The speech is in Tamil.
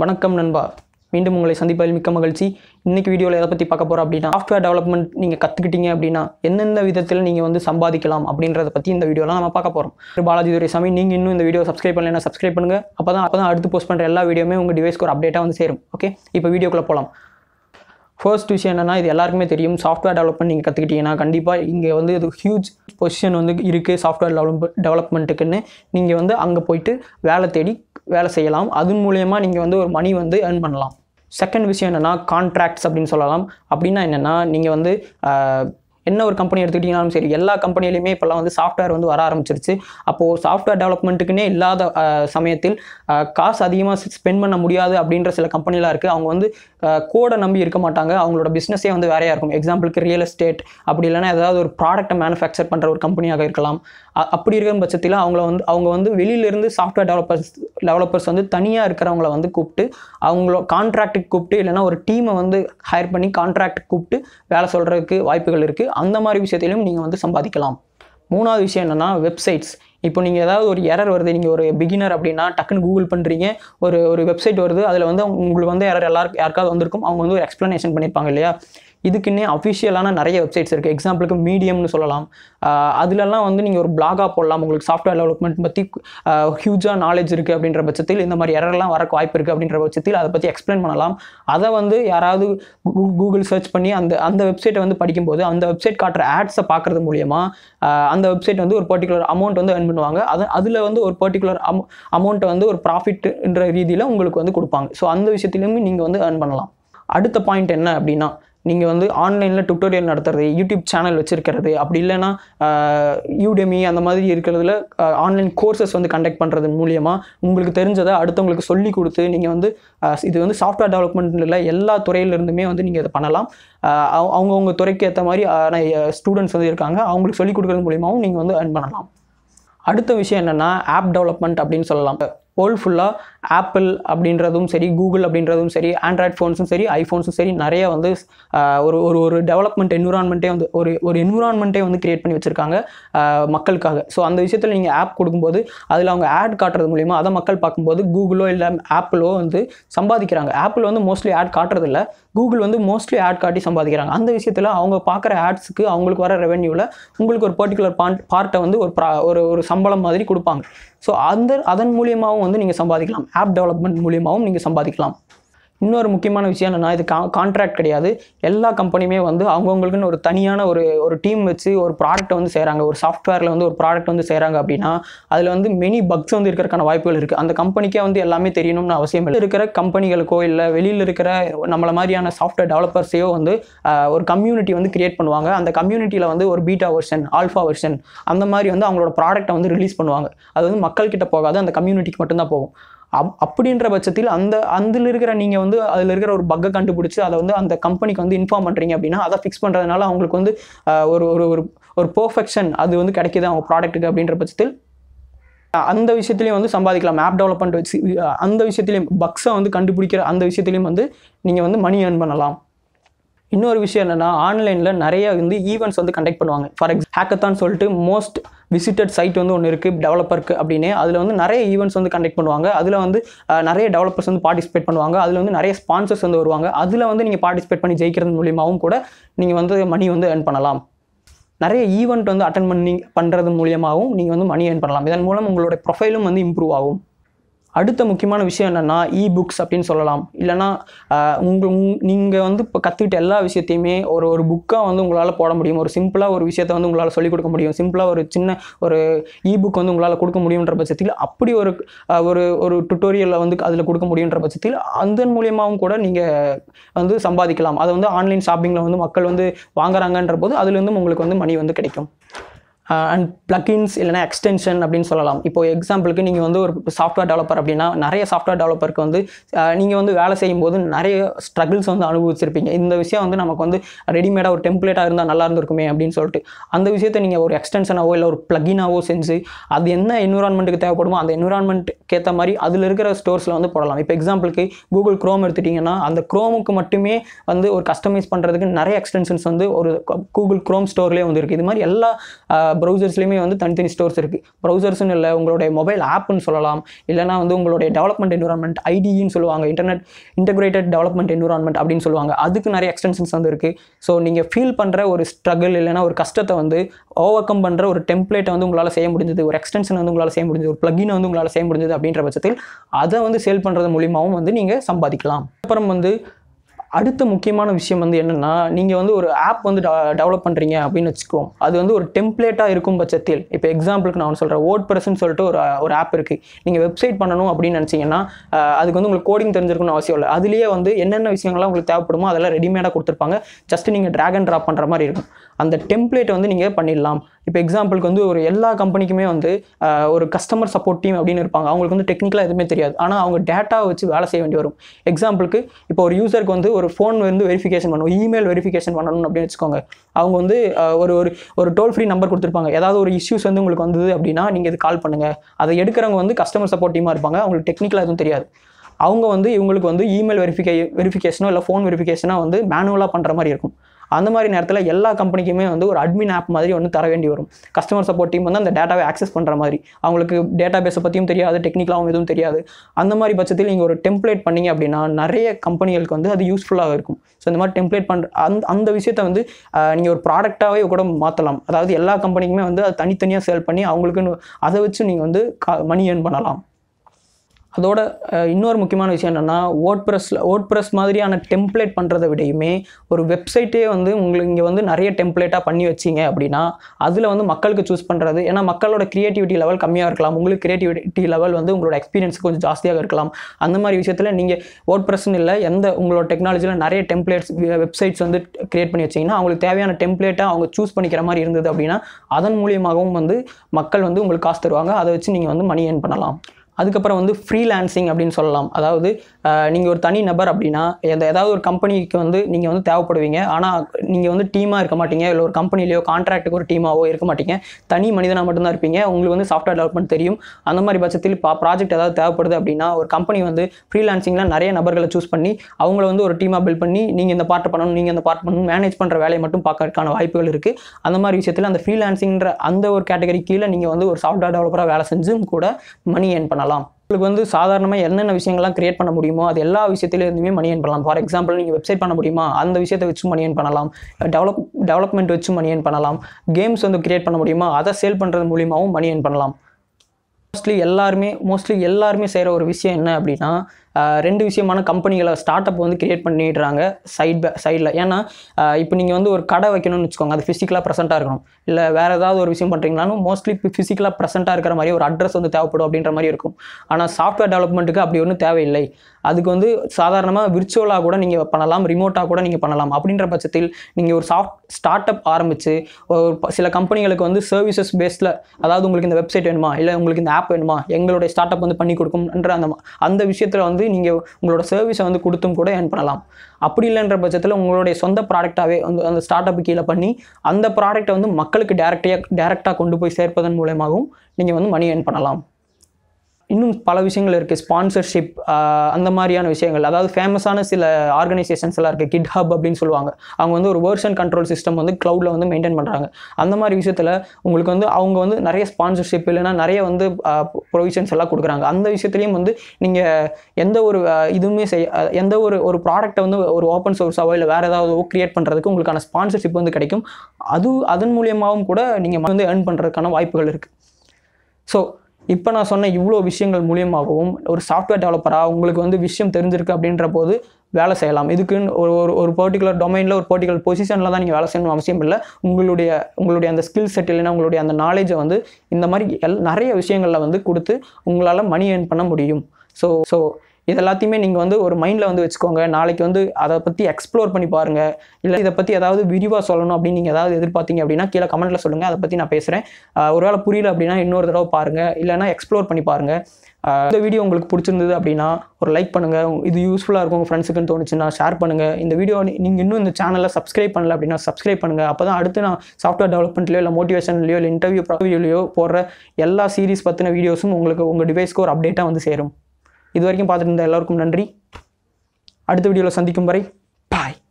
வணக்கம் நண்பா மீண்டும் உங்களை சந்திப்பதில் மிக்க மகிழ்ச்சி இன்றைக்கி வீடியோவில் எதை பற்றி பார்க்க போகிறோம் அப்படின்னா சாஃப்ட்வேர் டெவலப்மெண்ட் நீங்கள் கற்றுக்கிட்டீங்க அப்படின்னா எந்தெந்த விதத்தில் நீங்கள் வந்து சம்பாதிக்கலாம் அப்படின்றத பற்றி இந்த வீடியோலாம் நம்ம பார்க்க போகிறோம் ஒரு பாலாஜி துரைசாமி நீங்கள் இன்னும் இந்த வீடியோ சப்ஸ்கிரைப் பண்ணலாம் சப்ஸ்கிரைப் பண்ணுங்கள் அப்போ தான் அப்போ தான் அடுத்து போஸ்ட் பண்ணுற எல்லா வீடியோமே உங்கள் டிவைஸ்க்கு ஒரு அப்டேட்டாக வந்து சேரும் ஓகே இப்போ வீடியோக்குள்ளே போகலாம் ஃபர்ஸ்ட் விஷயம் என்னென்னா இது எல்லாருக்குமே தெரியும் சாஃப்ட்வேர் டெவலப்மெண்ட் நீங்கள் கற்றுக்கிட்டீங்கன்னா கண்டிப்பாக இங்கே வந்து இது ஹியூஜ் பொசிஷன் வந்து இருக்குது சாஃப்ட்வேர் டெவலப் டெவலப்மெண்ட்டுக்குன்னு நீங்கள் வந்து அங்கே போயிட்டு வேலை தேடி வேலை செய்யலாம் அதன் மூலயமா நீங்கள் வந்து ஒரு மணி வந்து ஏர்ன் பண்ணலாம் செகண்ட் விஷயம் என்னென்னா கான்ட்ராக்ட்ஸ் அப்படின்னு சொல்லலாம் அப்படின்னா என்னென்னா நீங்கள் வந்து என்ன ஒரு கம்பெனி எடுத்துக்கிட்டிங்கனாலும் சரி எல்லா கம்பெனிலையுமே இப்போல்லாம் வந்து சாஃப்ட்வேர் வந்து வர ஆரம்பிச்சிருச்சு அப்போது சாஃப்ட்வேர் டெவலப்மெண்ட்டுக்குனே இல்லாத சமயத்தில் காசு அதிகமாக ஸ்பெண்ட் பண்ண முடியாது அப்படின்ற சில கம்பெனிலாம் இருக்குது அவங்க வந்து கோடை நம்பி இருக்க மாட்டாங்க அவங்களோட பிஸ்னஸே வந்து வேறையாக இருக்கும் எக்ஸாம்பிளுக்கு ரியல் எஸ்டேட் அப்படி இல்லைனா ஏதாவது ஒரு ப்ராடக்ட்டை மேனுஃபேக்சர் பண்ணுற ஒரு கம்பெனியாக இருக்கலாம் அப்படி இருக்கிற பட்சத்தில் அவங்கள வந்து அவங்க வந்து வெளியிலேருந்து சாஃப்ட்வேர் டெவலப்பர்ஸ் டெவலப்பர்ஸ் வந்து தனியாக இருக்கிறவங்கள வந்து கூப்பிட்டு அவங்கள கான்ட்ராக்டுக்கு கூப்பிட்டு இல்லைனா ஒரு டீமை வந்து ஹையர் பண்ணி கான்ட்ராக்ட் கூப்பிட்டு வேலை சொல்கிறதுக்கு வாய்ப்புகள் இருக்குது அந்த மாதிரி விஷயத்திலையும் நீங்கள் வந்து சம்பாதிக்கலாம் மூணாவது விஷயம் என்னென்னா வெப்சைட்ஸ் இப்போ நீங்கள் ஏதாவது ஒரு எரர் வருது நீங்கள் ஒரு பிகினர் அப்படின்னா டக்குன்னு கூகுள் பண்ணுறீங்க ஒரு ஒரு வெப்சைட் வருது அதில் வந்து உங்களுக்கு வந்து எரர் எல்லாருக்கும் யாருக்காவது வந்திருக்கும் அவங்க வந்து ஒரு எக்ஸ்ப்ளனேஷன் பண்ணியிருப்பாங்க இல்லையா இதுக்குன்னே அஃபிஷியலான நிறைய வெப்சைட்ஸ் இருக்குது எக்ஸாம்பிளுக்கு மீடியம்னு சொல்லலாம் அதிலலாம் வந்து நீங்கள் ஒரு பிளாகாக போடலாம் உங்களுக்கு சாஃப்ட்வேர் டெவலப்மெண்ட் பற்றி ஹியூஜாக நாலேஜ் இருக்குது அப்படின்ற பட்சத்தில் இந்த மாதிரி எரர்லாம் வரக்கு வாய்ப்பு இருக்குது அப்படின்ற பட்சத்தில் அதை பற்றி எக்ஸ்பிளைன் பண்ணலாம் அதை வந்து யாராவது கூகுள் சர்ச் பண்ணி அந்த அந்த வெப்சைட்டை வந்து படிக்கும்போது அந்த வெப்சைட் காட்டுற ஆட்ஸை பார்க்குறது மூலியமாக அந்த வெப்சைட் வந்து ஒரு பர்டிகுலர் அமௌண்ட் வந்து ஏர்ன் பண்ணுவாங்க அது அதில் வந்து ஒரு பர்டிகுலர் அம் அமௌண்ட்டை வந்து ஒரு ப்ராஃபிட்ன்ற ரீதியில் உங்களுக்கு வந்து கொடுப்பாங்க ஸோ அந்த விஷயத்திலையுமே நீங்கள் வந்து ஏர்ன் பண்ணலாம் அடுத்த பாயிண்ட் என்ன அப்படின்னா நீங்கள் வந்து ஆன்லைனில் டுட்டோரியல் நடத்துறது யூடியூப் சேனல் வச்சுருக்கிறது அப்படி இல்லைன்னா யூடெமி அந்த மாதிரி இருக்கிறதுல ஆன்லைன் கோர்சஸ் வந்து கண்டக்ட் பண்ணுறது மூலியமாக உங்களுக்கு தெரிஞ்சதை அடுத்தவங்களுக்கு சொல்லி கொடுத்து நீங்கள் வந்து இது வந்து சாஃப்ட்வேர் டெவலப்மெண்ட்டில் எல்லா துறையிலிருந்துமே வந்து நீங்கள் இதை பண்ணலாம் அவங்கவுங்க துறைக்கு ஏற்ற மாதிரி ஸ்டூடெண்ட்ஸ் வந்து இருக்காங்க அவங்களுக்கு சொல்லிக் கொடுக்குறது மூலியமாகவும் நீங்கள் வந்து அர்ன் பண்ணலாம் அடுத்த விஷயம் என்னென்னா ஆப் டெவலப்மெண்ட் அப்படின்னு சொல்லலாம் வேர்ல்டு ஃபுல்லாக ஆப்பிள் அப்படின்றதும் சரி கூகுள் அப்படின்றதும் சரி ஆண்ட்ராய்ட் ஃபோன்ஸும் சரி ஐஃபோன்ஸும் சரி நிறைய வந்து ஒரு ஒரு ஒரு டெவலப்மெண்ட் என்விரான்மெண்ட்டே வந்து ஒரு ஒரு என்விரான்மெண்ட்டே வந்து கிரியேட் பண்ணி வச்சுருக்காங்க மக்களுக்காக ஸோ அந்த விஷயத்தில் நீங்கள் ஆப் கொடுக்கும்போது அதில் அவங்க ஆட் காட்டுறது மூலிமா அதை மக்கள் பார்க்கும்போது கூகுளோ இல்லை ஆப்பிளோ வந்து சம்பாதிக்கிறாங்க ஆப்பிள் வந்து மோஸ்ட்லி ஆட் காட்டுறதில்ல கூகுள் வந்து மோஸ்ட்லி ஆட் காட்டி சம்பாதிக்கிறாங்க அந்த விஷயத்தில் அவங்க பார்க்குற ஆட்ஸுக்கு அவங்களுக்கு வர ரெவென்யூவில் உங்களுக்கு ஒரு பர்டிகுலர் பாண்ட் பார்ட்டை வந்து ஒரு ஒரு ஒரு சம்பளம் மாதிரி கொடுப்பாங்க ஸோ அந்த அதன் மூலியமாகவும் மூலியமாகவும் வந்து நீங்கள் சம்பாதிக்கலாம் ஆப் டெவலப்மெண்ட் மூலியமாகவும் நீங்கள் சம்பாதிக்கலாம் இன்னொரு முக்கியமான விஷயம் என்னென்னா இது கா கான்ட்ராக்ட் கிடையாது எல்லா கம்பெனியுமே வந்து அவங்கவுங்களுக்குன்னு ஒரு தனியான ஒரு ஒரு டீம் வச்சு ஒரு ப்ராடக்ட்டை வந்து செய்கிறாங்க ஒரு சாஃப்ட்வேரில் வந்து ஒரு ப்ராடக்ட் வந்து செய்கிறாங்க அப்படின்னா அதில் வந்து மெனி பக்ஸ் வந்து இருக்கிறக்கான வாய்ப்புகள் இருக்குது அந்த கம்பெனிக்கே வந்து எல்லாமே தெரியணும்னு அவசியம் இல்லை இருக்கிற கம்பெனிகளுக்கோ இல்லை வெளியில் இருக்கிற நம்மளை மாதிரியான சாஃப்ட்வேர் டெவலப்பர்ஸையோ வந்து ஒரு கம்யூனிட்டி வந்து கிரியேட் பண்ணுவாங்க அந்த கம்யூனிட்டியில் வந்து ஒரு பீட்டா வெர்ஷன் ஆல்ஃபா வெர்ஷன் அந்த மாதிரி வந்து அவங்களோட ப்ராடக்ட்டை வந்து ரிலீஸ் பண்ணுவாங்க அது வந்து மக்கள்கிட்ட போகாது அந்த கம்யூனிட்டிக்கு மட்டும்தான் போகும் அப் அப்படின்ற பட்சத்தில் அந்த அதில் இருக்கிற நீங்கள் வந்து அதில் இருக்கிற ஒரு பக்கை கண்டுபிடிச்சி அதை வந்து அந்த கம்பெனிக்கு வந்து இன்ஃபார்ம் பண்ணுறீங்க அப்படின்னா அதை ஃபிக்ஸ் பண்ணுறதுனால அவங்களுக்கு வந்து ஒரு ஒரு ஒரு ஒரு பர்ஃபெக்ஷன் அது வந்து கிடைக்கிது அவங்க ப்ராடக்ட்டுக்கு அப்படின்ற பட்சத்தில் அந்த விஷயத்துலையும் வந்து சம்பாதிக்கலாம் ஆப் டெவலப்மெண்ட் வச்சு அந்த விஷயத்துலையும் பக்ஸை வந்து கண்டுபிடிக்கிற அந்த விஷயத்துலையும் வந்து நீங்கள் வந்து மணி ஏர்ன் பண்ணலாம் இன்னொரு விஷயம் என்னென்னா ஆன்லைனில் நிறைய வந்து ஈவெண்ட்ஸ் வந்து கண்டக்ட் பண்ணுவாங்க ஃபார் எக்ஸ் ஹேக்கத்தான் சொல்லிட்டு மோஸ்ட் விசிட்டட் சைட் வந்து ஒன்று இருக்குது டெவலப்பருக்கு அப்படின்னு அதில் வந்து நிறைய ஈவெண்ட்ஸ் வந்து கண்டக்ட் பண்ணுவாங்க அதில் வந்து நிறைய டெவலப்பர்ஸ் வந்து பார்ட்டிசிபேட் பண்ணுவாங்க அதில் வந்து நிறைய ஸ்பான்சர்ஸ் வந்து வருவாங்க அதில் வந்து நீங்கள் பார்ட்டிசிபேட் பண்ணி ஜெயிக்கிறது மூலியமாகவும் கூட நீங்கள் வந்து மணி வந்து ஏர்ன் பண்ணலாம் நிறைய ஈவெண்ட் வந்து அட்டன் பண்ணி பண்ணுறது மூலியமாகவும் நீங்கள் வந்து மணி ஏர்ன் பண்ணலாம் இதன் மூலம் உங்களோட ப்ரொஃபைலும் வந்து இம்ப்ரூவ் ஆகும் அடுத்த முக்கியமான விஷயம் என்னென்னா இ புக்ஸ் அப்படின்னு சொல்லலாம் இல்லைனா உங்கள் நீங்கள் வந்து இப்போ கற்றுக்கிட்ட எல்லா விஷயத்தையுமே ஒரு ஒரு புக்காக வந்து உங்களால் போட முடியும் ஒரு சிம்பிளாக ஒரு விஷயத்தை வந்து உங்களால் சொல்லிக் கொடுக்க முடியும் சிம்பிளாக ஒரு சின்ன ஒரு இ புக் வந்து உங்களால் கொடுக்க முடியுன்ற பட்சத்தில் அப்படி ஒரு ஒரு ஒரு டுட்டோரியலில் வந்து அதில் கொடுக்க முடியுன்ற பட்சத்தில் அந்த மூலியமாகவும் கூட நீங்கள் வந்து சம்பாதிக்கலாம் அதை வந்து ஆன்லைன் ஷாப்பிங்கில் வந்து மக்கள் வந்து வாங்குறாங்கன்ற போது அதுலேருந்து உங்களுக்கு வந்து மணி வந்து கிடைக்கும் அண்ட் பிளக்இன்ஸ் இல்லைனா எக்ஸ்டென்ஷன் அப்படின்னு சொல்லலாம் இப்போ எக்ஸாம்பிளுக்கு நீங்கள் வந்து ஒரு சாஃப்ட்வேர் டெவலப்பர் அப்படின்னா நிறைய சாஃப்ட்வேர் டெவலப்பருக்கு வந்து நீங்கள் வந்து வேலை செய்யும் போது நிறைய ஸ்ட்ரகிள்ஸ் வந்து அனுபவிச்சிருப்பீங்க இந்த விஷயம் வந்து நமக்கு வந்து ரெடிமேடாக ஒரு டெம்ப்ளேட்டாக இருந்தால் நல்லா இருந்திருக்குமே அப்படின்னு சொல்லிட்டு அந்த விஷயத்தை நீங்கள் ஒரு எக்ஸ்டென்ஷனாவோ இல்லை ஒரு ப்ளகினாவோ செஞ்சு அது என்ன என்விரான்மெண்ட்டுக்கு தேவைப்படுமோ அந்த என்விரான்மெண்ட்டுக்கு ஏற்ற மாதிரி அதில் இருக்கிற ஸ்டோர்ஸில் வந்து போடலாம் இப்போ எக்ஸாம்பிளுக்கு கூகுள் க்ரோம் எடுத்துட்டிங்கன்னா அந்த க்ரோமுக்கு மட்டுமே வந்து ஒரு கஸ்டமைஸ் பண்ணுறதுக்கு நிறைய எக்ஸ்டென்ஷன்ஸ் வந்து ஒரு கூகுள் க்ரோம் ஸ்டோர்லேயே வந்து இருக்குது இது மாதிரி எல்லா ப்ரௌசர்ஸ்லேயுமே வந்து தனித்தனி ஸ்டோர்ஸ் இருக்குது ப்ரௌசர்ஸ்னு இல்லை உங்களுடைய மொபைல் ஆப்னு சொல்லலாம் இல்லைனா வந்து உங்களுடைய டெவலப்மெண்ட் என்விரான்மெண்ட் ஐடின்னு சொல்லுவாங்க இன்டர்நெட் இன்டகிரேட்டட் டெவலப்மெண்ட் என்விரான்மெண்ட் அப்படின்னு சொல்லுவாங்க அதுக்கு நிறைய எக்ஸ்டென்ஷன்ஸ் வந்து இருக்குது ஸோ நீங்கள் ஃபீல் பண்ணுற ஒரு ஸ்ட்ரகிள் இல்லைன்னா ஒரு கஷ்டத்தை வந்து ஓவர் கம் பண்ணுற ஒரு டெம்ப்ளேட்டை வந்து உங்களால் செய்ய முடிஞ்சது ஒரு எக்ஸ்டென்ஷன் வந்து உங்களால் செய்ய முடிஞ்சது ஒரு ப்ளகின் வந்து உங்களால் செய்ய முடிஞ்சது அப்படின்ற பட்சத்தில் அதை வந்து சேல் பண்ணுறது மூலியமாகவும் வந்து நீங்கள் சம்பாதிக்கலாம் அப்புறம் வந்து அடுத்த முக்கியமான விஷயம் வந்து என்னென்னா நீங்கள் வந்து ஒரு ஆப் வந்து டெவலப் பண்ணுறீங்க அப்படின்னு வச்சுக்கோம் அது வந்து ஒரு டெம்ப்ளேட்டாக இருக்கும் பட்சத்தில் இப்போ எக்ஸாம்பிளுக்கு நான் ஒன்று சொல்கிறேன் ஓட் பர்சன் சொல்லிட்டு ஒரு ஒரு ஆப் இருக்குது நீங்கள் வெப்சைட் பண்ணணும் அப்படின்னு நினச்சிங்கன்னா அதுக்கு வந்து உங்களுக்கு கோடிங் தெரிஞ்சிருக்கணும்னு அவசியம் இல்லை அதுலேயே வந்து என்னென்ன விஷயங்கள்லாம் உங்களுக்கு தேவைப்படுமோ அதெல்லாம் ரெடிமேடாக கொடுத்துருப்பாங்க ஜஸ்ட் நீங்கள் ட்ராக் அண்ட் ட்ராப் பண்ணுற மாதிரி இருக்கும் அந்த டெம்ப்ளேட்டை வந்து நீங்கள் பண்ணிடலாம் இப்போ எக்ஸாம்பிளுக்கு வந்து ஒரு எல்லா கம்பெனிக்குமே வந்து ஒரு கஸ்டமர் சப்போர்ட் டீம் அப்படின்னு இருப்பாங்க அவங்களுக்கு வந்து டெக்னிக்கலாக எதுவுமே தெரியாது ஆனால் அவங்க டேட்டா வச்சு வேலை செய்ய வேண்டி வரும் எக்ஸாம்பிளுக்கு இப்போ ஒரு யூசருக்கு வந்து ஒரு ஃபோன் வந்து வெரிஃபிகேஷன் பண்ணணும் இமெயில் வெரிஃபிகேஷன் பண்ணணும் அப்படின்னு வச்சுக்கோங்க அவங்க வந்து ஒரு ஒரு ஒரு டோல் ஃப்ரீ நம்பர் கொடுத்துருப்பாங்க ஏதாவது ஒரு இஷ்யூஸ் வந்து உங்களுக்கு வந்தது அப்படின்னா நீங்கள் இது கால் பண்ணுங்கள் அதை எடுக்கிறவங்க வந்து கஸ்டமர் சப்போர்ட் டீமாக இருப்பாங்க அவங்களுக்கு டெக்னிக்கலாக எதுவும் தெரியாது அவங்க வந்து இவங்களுக்கு வந்து இமெயில் வெரிஃபிகே வெரிஃபிகேஷனோ இல்லை ஃபோன் வெரிஃபிகேஷனோ வந்து மேனுவலாக பண்ணுற மாதிரி இருக்கும் அந்த மாதிரி நேரத்தில் எல்லா கம்பெனிக்குமே வந்து ஒரு அட்மின் ஆப் மாதிரி ஒன்று தர வேண்டி வரும் கஸ்டமர் சப்போர்ட் டீம் வந்து அந்த டேட்டாவை ஆக்சஸ் பண்ணுற மாதிரி அவங்களுக்கு டேட்டா பேஸை பற்றியும் தெரியாது டெக்னிக்கலாகவும் எதுவும் தெரியாது அந்த மாதிரி பட்சத்தில் நீங்கள் ஒரு டெம்ப்ளேட் பண்ணீங்க அப்படின்னா நிறைய கம்பெனிகளுக்கு வந்து அது யூஸ்ஃபுல்லாக இருக்கும் ஸோ இந்த மாதிரி டெம்ப்ளேட் பண்ணுற அந்த அந்த விஷயத்தை வந்து நீங்கள் ஒரு ப்ராடக்டாகவே கூட மாற்றலாம் அதாவது எல்லா கம்பெனிக்குமே வந்து அது தனித்தனியாக சேல் பண்ணி அவங்களுக்குன்னு அதை வச்சு நீங்கள் வந்து மணி ஏர்ன் பண்ணலாம் அதோட இன்னொரு முக்கியமான விஷயம் என்னென்னா ஓட் ப்ரெஸ்ஸில் ஓட் ப்ரெஸ் மாதிரியான டெம்ப்ளேட் பண்ணுறதை விடையுமே ஒரு வெப்சைட்டே வந்து உங்களுக்கு இங்கே வந்து நிறைய டெம்ப்ளேட்டாக பண்ணி வச்சிங்க அப்படின்னா அதில் வந்து மக்களுக்கு சூஸ் பண்ணுறது ஏன்னா மக்களோட க்ரியேட்டிவிட்டி லெவல் கம்மியாக இருக்கலாம் உங்களுக்கு க்ரியேட்டிவிட்டி லெவல் வந்து உங்களோட எக்ஸ்பீரியன்ஸ் கொஞ்சம் ஜாஸ்தியாக இருக்கலாம் அந்த மாதிரி விஷயத்தில் நீங்கள் ஓட் ப்ரெஸ்ன்னு இல்லை எந்த உங்களோட டெக்னாலஜியில் நிறைய டெம்ப்ளேட்ஸ் வெப்சைட்ஸ் வந்து க்ரியேட் பண்ணி வச்சிங்கன்னா அவங்களுக்கு தேவையான டெம்ப்ளேட்டாக அவங்க சூஸ் பண்ணிக்கிற மாதிரி இருந்தது அப்படின்னா அதன் மூலியமாகவும் வந்து மக்கள் வந்து உங்களுக்கு காசு தருவாங்க அதை வச்சு நீங்கள் வந்து மணி ஏர்ன் பண்ணலாம் அதுக்கப்புறம் வந்து ஃப்ரீலான்சிங் அப்படின்னு சொல்லலாம் அதாவது நீங்கள் ஒரு தனி நபர் அப்படின்னா எந்த ஏதாவது ஒரு கம்பெனிக்கு வந்து நீங்கள் வந்து தேவைப்படுவீங்க ஆனால் நீங்கள் வந்து டீமாக இருக்க மாட்டீங்க இல்லை ஒரு கம்பெனிலேயோ கான்ட்ராக்ட்டுக்கு ஒரு டீமாவோ இருக்க மாட்டீங்க தனி மனிதனாக மட்டும்தான் இருப்பீங்க உங்களுக்கு வந்து சாஃப்ட்வேர் டெவலப்மெண்ட் தெரியும் அந்த மாதிரி பட்சத்தில் பா ப்ராஜெக்ட் ஏதாவது தேவைப்படுது அப்படின்னா ஒரு கம்பெனி வந்து ஃப்ரீலான்சிங்கில் நிறைய நபர்களை சூஸ் பண்ணி அவங்கள வந்து ஒரு டீமாக பில்ட் பண்ணி நீங்கள் இந்த பார்ட்டை பண்ணணும் நீங்கள் இந்த பார்ட் பண்ணணும் மேனேஜ் பண்ணுற வேலையை மட்டும் பார்க்கறதுக்கான வாய்ப்புகள் இருக்குது அந்த மாதிரி விஷயத்தில் அந்த ஃப்ரீலான்சிங்கிற அந்த ஒரு கேட்டகரி கீழே நீங்கள் வந்து ஒரு சாஃப்ட்வேர் டெவலப்பராக வேலை செஞ்சும் கூட மணி ஏர்ன் பண்ணலாம் பண்ணலாம் உங்களுக்கு வந்து சாதாரணமாக என்னென்ன விஷயங்கள்லாம் கிரியேட் பண்ண முடியுமோ அது எல்லா விஷயத்துலேருந்துமே மணி ஏன் பண்ணலாம் ஃபார் எக்ஸாம்பிள் நீங்கள் வெப்சைட் பண்ண முடியுமா அந்த விஷயத்தை வச்சு மணி ஏன் பண்ணலாம் டெவலப் டெவலப்மெண்ட் வச்சு மணி ஏன் பண்ணலாம் கேம்ஸ் வந்து கிரியேட் பண்ண முடியுமா அதை சேல் பண்ணுறது மூலியமாகவும் மணி ஏன் பண்ணலாம் மோஸ்ட்லி எல்லாருமே மோஸ்ட்லி எல்லாருமே செய்கிற ஒரு விஷயம் என்ன அப்படின்னா ரெண்டு விஷயமான கம்பெனிகளை ஸ்டார்ட் அப் வந்து கிரியேட் பண்ணிடுறாங்க சைட் சைடில் ஏன்னா இப்போ நீங்கள் வந்து ஒரு கடை வைக்கணும்னு வச்சுக்கோங்க அது ஃபிசிக்கலாக ப்ரெசென்ட்டாக இருக்கணும் இல்லை வேறு ஏதாவது ஒரு விஷயம் பண்ணுறீங்களாலும் மோஸ்ட்லி ஃபிசிக்கலாக ப்ரெசென்ட்டாக இருக்கிற மாதிரி ஒரு அட்ரஸ் வந்து தேவைப்படும் அப்படின்ற மாதிரி இருக்கும் ஆனால் சாஃப்ட்வேர் டெவலப்மெண்ட்டுக்கு அப்படி ஒன்றும் தேவையில்லை அதுக்கு வந்து சாதாரணமாக விர்ச்சுவலாக கூட நீங்கள் பண்ணலாம் ரிமோட்டாக கூட நீங்கள் பண்ணலாம் அப்படின்ற பட்சத்தில் நீங்கள் ஒரு சாஃப்ட் ஸ்டார்ட் அப் ஆரம்பித்து ஒரு சில கம்பெனிகளுக்கு வந்து சர்வீசஸ் பேஸில் அதாவது உங்களுக்கு இந்த வெப்சைட் வேணுமா இல்லை உங்களுக்கு இந்த ஆப் வேணுமா எங்களுடைய ஸ்டார்ட் வந்து பண்ணி கொடுக்கும்ன்ற அந்த அந்த விஷயத்தில் வந்து வந்து நீங்கள் உங்களோட சர்வீஸை வந்து கொடுத்தும் கூட ஏர்ன் பண்ணலாம் அப்படி இல்லைன்ற பட்சத்தில் உங்களுடைய சொந்த ப்ராடக்டாகவே அந்த அந்த ஸ்டார்ட் அப் கீழே பண்ணி அந்த ப்ராடக்டை வந்து மக்களுக்கு டேரெக்டாக டேரெக்டாக கொண்டு போய் சேர்ப்பதன் மூலயமாகவும் நீங்கள் வந்து மணி ஏர்ன் பண்ணலாம் இன்னும் பல விஷயங்கள் இருக்குது ஸ்பான்சர்ஷிப் அந்த மாதிரியான விஷயங்கள் அதாவது ஃபேமஸான சில ஆர்கனைசேஷன்ஸ் எல்லாம் இருக்குது கிட் ஹப் அப்படின்னு சொல்லுவாங்க அவங்க வந்து ஒரு வேர்ஷன் கண்ட்ரோல் சிஸ்டம் வந்து க்ளவுடில் வந்து மெயின்டைன் பண்ணுறாங்க அந்த மாதிரி விஷயத்தில் உங்களுக்கு வந்து அவங்க வந்து நிறைய ஸ்பான்சர்ஷிப் இல்லைனா நிறைய வந்து ப்ரொவிஷன்ஸ் எல்லாம் கொடுக்குறாங்க அந்த விஷயத்துலையும் வந்து நீங்கள் எந்த ஒரு இதுவுமே செய்ய எந்த ஒரு ஒரு ப்ராடக்ட்டை வந்து ஒரு ஓப்பன் சோர்ஸாவோ இல்லை வேறு ஏதாவது க்ரியேட் பண்ணுறதுக்கு உங்களுக்கான ஸ்பான்சர்ஷிப் வந்து கிடைக்கும் அது அதன் மூலியமாகவும் கூட நீங்கள் வந்து ஏர்ன் பண்ணுறதுக்கான வாய்ப்புகள் இருக்குது ஸோ இப்போ நான் சொன்ன இவ்வளோ விஷயங்கள் மூலியமாகவும் ஒரு சாஃப்ட்வேர் டெவலப்பராக உங்களுக்கு வந்து விஷயம் தெரிஞ்சிருக்கு அப்படின்ற போது வேலை செய்யலாம் இதுக்குன்னு ஒரு ஒரு ஒரு பர்டிகுலர் டொமைனில் ஒரு பர்டிகுலர் பொசிஷனில் தான் நீங்கள் வேலை செய்யணும் அவசியம் இல்லை உங்களுடைய உங்களுடைய அந்த ஸ்கில் செட் இல்லைனா உங்களுடைய அந்த நாலேஜை வந்து இந்த மாதிரி எல் நிறைய விஷயங்களில் வந்து கொடுத்து உங்களால் மணி ஏர்ன் பண்ண முடியும் ஸோ ஸோ இது எல்லாத்தையுமே நீங்கள் வந்து ஒரு மைண்டில் வந்து வச்சுக்கோங்க நாளைக்கு வந்து அதை பற்றி எக்ஸ்ப்ளோர் பண்ணி பாருங்கள் இல்லை இதை பற்றி ஏதாவது விரிவாக சொல்லணும் அப்படின்னு நீங்கள் ஏதாவது எதிர்பார்த்தீங்க அப்படின்னா கீழே கமெண்ட்டில் சொல்லுங்கள் அதை பற்றி நான் பேசுகிறேன் ஒருவேளை புரியல அப்படின்னா இன்னொரு தடவை பாருங்கள் இல்லைன்னா எக்ஸ்ப்ளோர் பண்ணி பாருங்கள் இந்த வீடியோ உங்களுக்கு பிடிச்சிருந்தது அப்படின்னா ஒரு லைக் பண்ணுங்கள் இது யூஸ்ஃபுல்லாக இருக்கும் உங்கள் ஃப்ரெண்ட்ஸுக்குன்னு தோணுச்சுன்னா ஷேர் பண்ணுங்கள் இந்த வீடியோ நீங்கள் இன்னும் இந்த சேனலில் சப்ஸ்கிரைப் பண்ணல அப்படின்னா சப்ஸ்கிரைப் பண்ணுங்கள் அப்போ தான் அடுத்து நான் சாஃப்ட்வேர் டெவலப்மெண்ட்லையோ இல்லை மோட்டிவேஷன்லையோ இல்லை இன்டர்வியூ ப்ரவியூலையோ போடுற எல்லா சீரிஸ் பற்றின வீடியோஸும் உங்களுக்கு உங்கள் டிவைஸ்க்கு ஒரு அப்டேட்டாக வந்து சேரும் இது வரைக்கும் பார்த்துட்டு இருந்த எல்லாருக்கும் நன்றி அடுத்த வீடியோவில் சந்திக்கும் வரை பாய்